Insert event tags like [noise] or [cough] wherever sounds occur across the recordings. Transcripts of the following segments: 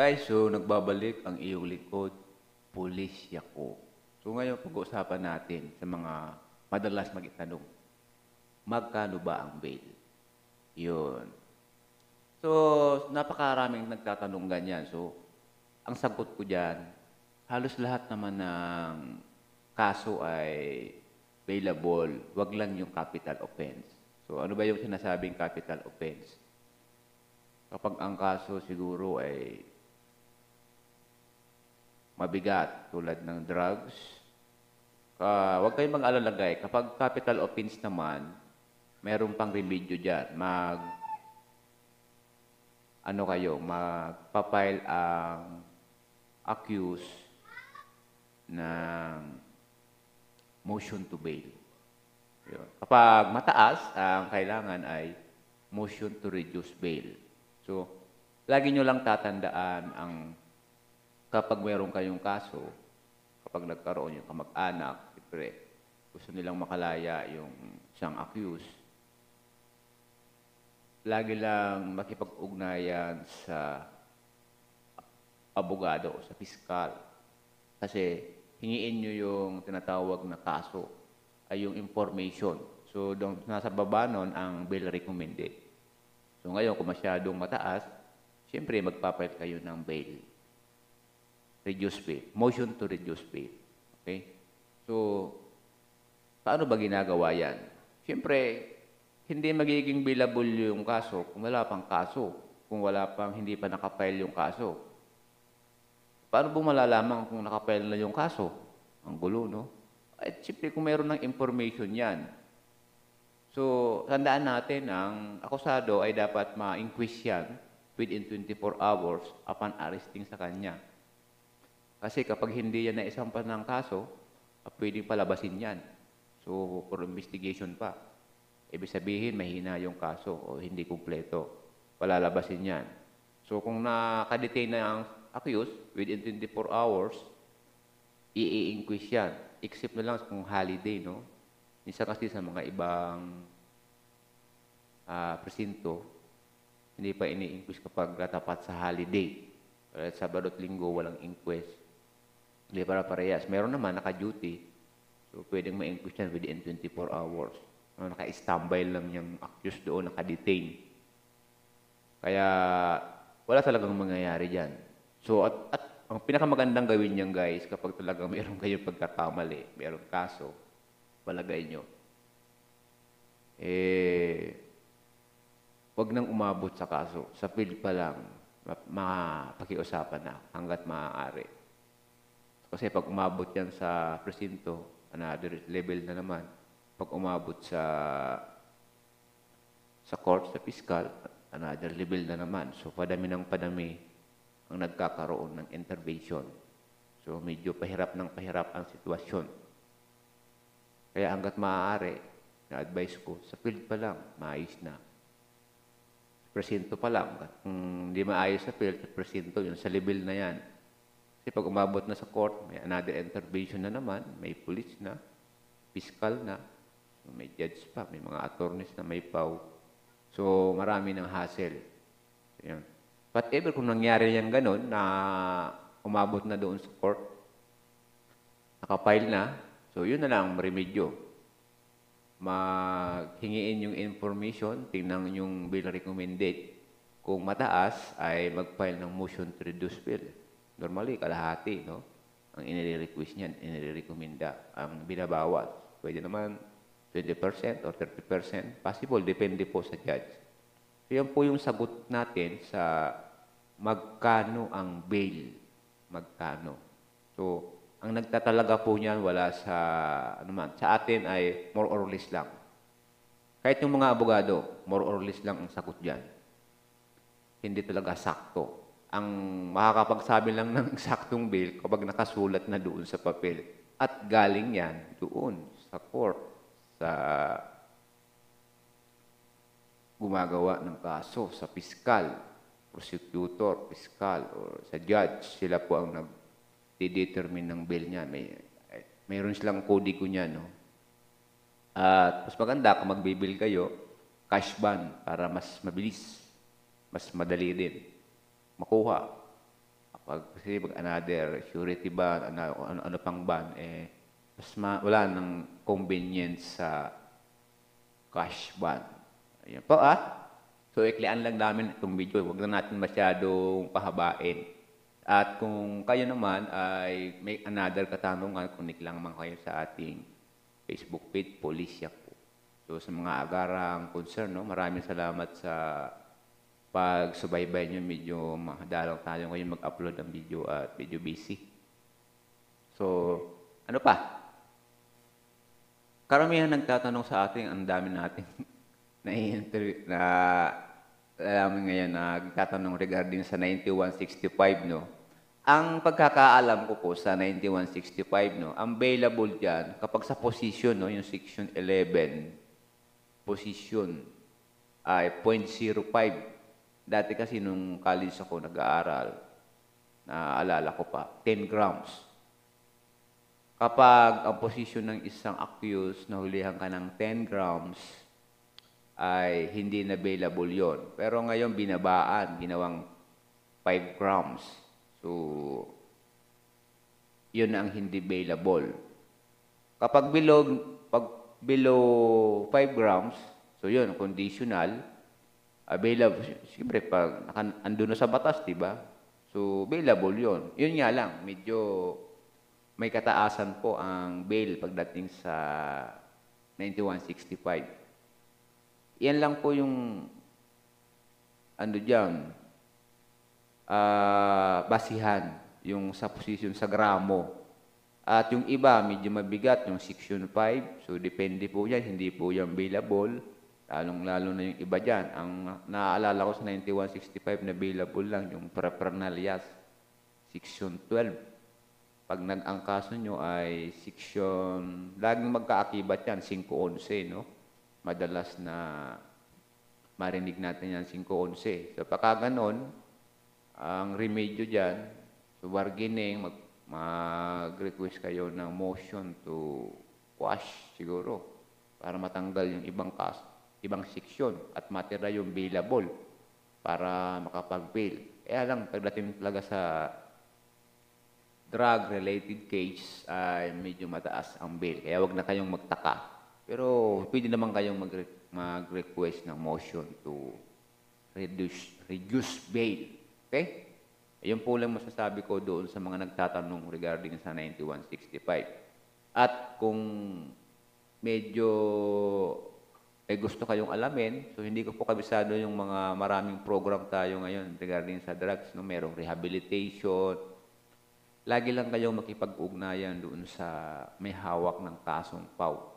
Guys, so nagbabalik ang iyong likod, pulis yako. So ngayon pag-uusapan natin sa mga madalas magitanong, magkano ba ang bail? Yun. So, napakaraming nagtatanong ganyan. So, ang sagot ko dyan, halos lahat naman ng kaso ay bailable. Wag lang yung capital offense. So, ano ba yung sinasabing capital offense? Kapag ang kaso siguro ay mabigat tulad ng drugs. Uh, huwag kayong mag-alalagay. Kapag capital offense naman, meron pang remedyo dyan. Mag, ano kayo, magpapail ang accuse ng motion to bail. Yun. Kapag mataas, ang kailangan ay motion to reduce bail. So, lagi nyo lang tatandaan ang kapag meron kayong kaso, kapag nagkaroon yung kamag-anak, siyempre, gusto nilang makalaya yung isang accused, lagi lang makipag-ugnayan sa abogado o sa piskal. Kasi hingiin nyo yung tinatawag na kaso ay yung information. So, doon, nasa baba nun ang bail recommended. So, ngayon, kung masyadong mataas, siyempre, magpapalit kayo ng bail reduce pay. Motion to reduce pay. Okay? So, paano ba ginagawa yan? Siyempre, hindi magiging billable yung kaso kung wala pang kaso, kung wala pang hindi pa nakapile yung kaso. Paano po malalaman kung nakapile na yung kaso? Ang gulo, no? At siyempre, kung meron ng information yan. So, tandaan natin ang akusado ay dapat ma-inquis yan within 24 hours upon arresting sa kanya. Kasi kapag hindi yan na isang panang kaso, ah, pwedeng palabasin yan. So, for investigation pa. Ibig sabihin, mahina yung kaso o hindi kumpleto. Palalabasin yan. So, kung nakadetain na ang accused within 24 hours, i inquest yan. Except na lang kung holiday, no? Minsan kasi sa mga ibang uh, presinto, hindi pa ini inquest kapag tapat sa holiday. Sabado at linggo, walang inquest. Hindi para parehas. Meron naman naka-duty. So, pwedeng ma-inquest yan within 24 hours. No, naka-standby lang yung accused doon, naka-detain. Kaya, wala talagang mangyayari dyan. So, at, at ang pinakamagandang gawin niyan guys, kapag talaga [laughs] meron kayong pagkakamali, meron kaso, palagay nyo, eh, wag nang umabot sa kaso. Sa field pa lang, mapakiusapan na hanggat maaari. Kasi pag umabot yan sa presinto, another level na naman. Pag umabot sa sa court, sa fiscal, another level na naman. So padami ng padami ang nagkakaroon ng intervention. So medyo pahirap ng pahirap ang sitwasyon. Kaya hanggat maaari, na-advise ko, sa field pa lang, maayos na presinto pa lang. Kung hindi maayos sa field, presinto yun, sa level na yan, kasi pag umabot na sa court, may another intervention na naman, may police na, fiscal na, may judge pa, may mga attorneys na may paw. So, marami ng hassle. So, yun. But ever kung nangyari yan ganun, na umabot na doon sa court, nakapile na, so yun na lang remedyo. Maghingiin yung information, tingnan yung bill recommended. Kung mataas, ay mag-file ng motion to reduce bill normally kalahati, no? Ang inire-request niya, inire-recommenda, ang binabawas. Pwede naman 20% or 30%, possible, depende po sa judge. So, yan po yung sagot natin sa magkano ang bail. Magkano. So, ang nagtatalaga po niyan wala sa ano man, sa atin ay more or less lang. Kahit yung mga abogado, more or less lang ang sagot diyan. Hindi talaga sakto ang makakapagsabi lang ng eksaktong [laughs] bail kapag nakasulat na doon sa papel. At galing yan doon sa court, sa gumagawa ng kaso, sa fiscal, prosecutor, fiscal, or sa judge. Sila po ang nag-determine ng bail niya. May, eh, mayroon silang kodigo niya, no? At mas maganda kung magbibil kayo, cash ban para mas mabilis, mas madali din makuha. Pag kasi pag another surety bond, ano, ano, ano pang ban, eh, mas ma, wala ng convenience sa cash bond. Ayan po ah. So, iklian lang namin itong video. Huwag na natin masyadong pahabain. At kung kayo naman ay may another katanungan, connect lang man kayo sa ating Facebook page, Polisya po. So sa mga agarang concern, no, maraming salamat sa pag subaybay nyo, medyo dalaw tayo ngayon mag-upload ng video at medyo busy. So, ano pa? Karamihan nagtatanong sa atin, ang dami natin [laughs] na interview na alamin ngayon na nagtatanong regarding sa 9165, no? Ang pagkakaalam ko po sa 9165, no, available dyan kapag sa position, no, yung section 11, position ay 0.05 Dati kasi nung college ako nag-aaral, naaalala ko pa, 10 grams. Kapag ang posisyon ng isang accused, hulihan ka ng 10 grams, ay hindi na available yon. Pero ngayon, binabaan, ginawang 5 grams. So, yun ang hindi available. Kapag below, pag below 5 grams, so yun, conditional, available. Siyempre, pag ando na sa batas, di ba? So, available yon. Yun nga lang, medyo may kataasan po ang bail pagdating sa 9165. Yan lang po yung ando dyan, uh, basihan yung sa position sa gramo. At yung iba, medyo mabigat, yung section 5. So, depende po yan. Hindi po yan available. Lalong-lalo na yung iba dyan. Ang naaalala ko sa 9165 na available lang, yung prepernalias, section 12. Pag nag-angkaso nyo ay section, laging magkaakibat yan, 511, no? Madalas na marinig natin yan, 511. So, pagka ganon, ang remedyo dyan, so bargaining, mag, mag-request kayo ng motion to quash siguro para matanggal yung ibang kaso ibang seksyon at matira yung bailable para makapag-bail. Kaya eh, lang, pagdating talaga sa drug-related case, ay medyo mataas ang bail. Kaya wag na kayong magtaka. Pero pwede naman kayong mag- mag-request ng motion to reduce, reduce bail. Okay? Ayun po lang masasabi ko doon sa mga nagtatanong regarding sa 9165. At kung medyo eh gusto kayong alamin. So hindi ko po kabisado yung mga maraming program tayo ngayon regarding sa drugs. No? Merong rehabilitation. Lagi lang kayong makipag-ugnayan doon sa may hawak ng kasong PAW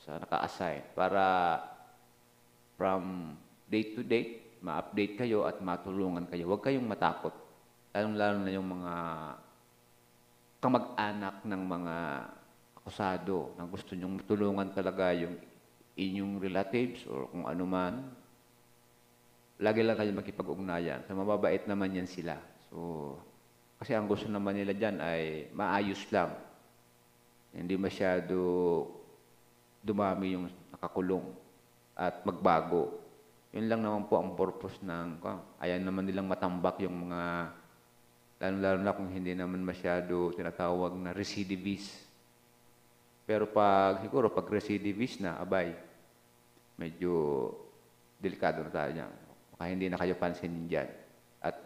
sa naka-assign para from day to day, ma-update kayo at matulungan kayo. Huwag kayong matakot. Lalong-lalo na yung mga kamag-anak ng mga akusado na gusto nyong tulungan talaga yung inyong relatives or kung ano man, lagi lang kayo makipag-ugnayan. So, mababait naman yan sila. So, kasi ang gusto naman nila dyan ay maayos lang. Hindi masyado dumami yung nakakulong at magbago. Yun lang naman po ang purpose ng, ayan naman nilang matambak yung mga, lalo-lalo na kung hindi naman masyado tinatawag na recidivist pero pag siguro, pag recidivist na, abay, medyo delikado na tayo niyan. Baka hindi na kayo pansinin dyan. At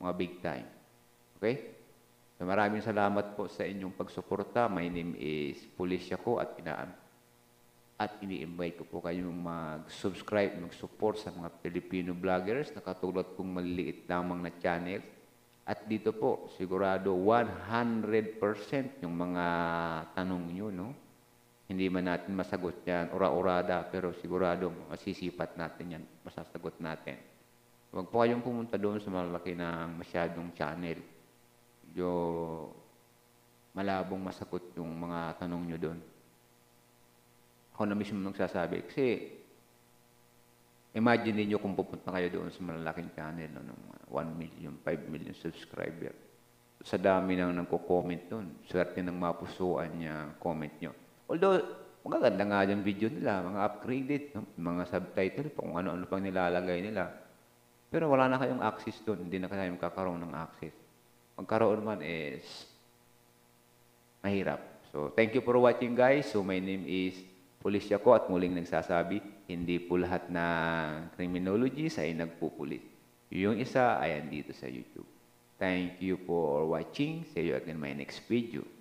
mga big time. Okay? So maraming salamat po sa inyong pagsuporta. My name is Policia ko at pinaan at ini-invite ko po kayong mag-subscribe, mag-support sa mga Filipino vloggers na katulad kong maliliit lamang na channel. At dito po, sigurado 100% yung mga tanong hindi man natin masagot yan, ura-urada, pero sigurado masisipat natin yan, masasagot natin. Huwag po kayong pumunta doon sa malaki ng masyadong channel. Medyo malabong masagot yung mga tanong nyo doon. Ako na mismo nagsasabi. Kasi imagine niyo kung pupunta kayo doon sa malalaking channel no, ng 1 million, 5 million subscriber. Sa dami nang nagko-comment doon. Swerte nang mapusuan niya comment niyo. Although, magaganda nga yung video nila, mga upgraded, mga subtitle pa, kung ano-ano pang nilalagay nila. Pero wala na kayong access doon, hindi na kayo kakaroon ng access. Magkaroon man is mahirap. So, thank you for watching guys. So, my name is Pulis ko at muling nagsasabi, hindi po lahat ng criminologist ay nagpupulis. Yung isa ay andito sa YouTube. Thank you for watching. See you again my next video.